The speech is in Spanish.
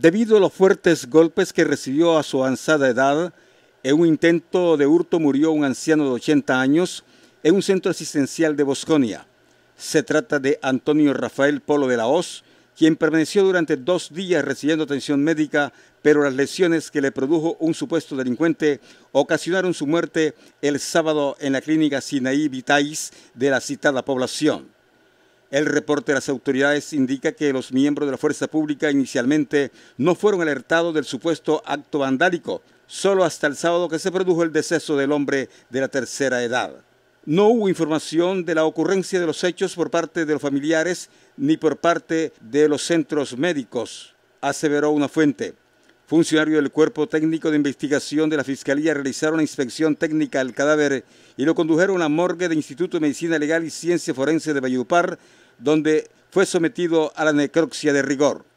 Debido a los fuertes golpes que recibió a su avanzada edad, en un intento de hurto murió un anciano de 80 años en un centro asistencial de Bosconia. Se trata de Antonio Rafael Polo de la Hoz, quien permaneció durante dos días recibiendo atención médica, pero las lesiones que le produjo un supuesto delincuente ocasionaron su muerte el sábado en la clínica Sinaí Vitais de la citada población. El reporte de las autoridades indica que los miembros de la fuerza pública inicialmente no fueron alertados del supuesto acto vandálico, solo hasta el sábado que se produjo el deceso del hombre de la tercera edad. No hubo información de la ocurrencia de los hechos por parte de los familiares ni por parte de los centros médicos, aseveró una fuente. Funcionario del Cuerpo Técnico de Investigación de la Fiscalía realizaron una inspección técnica al cadáver y lo condujeron a la morgue del Instituto de Medicina Legal y Ciencia Forense de Valledupar donde fue sometido a la necropsia de rigor.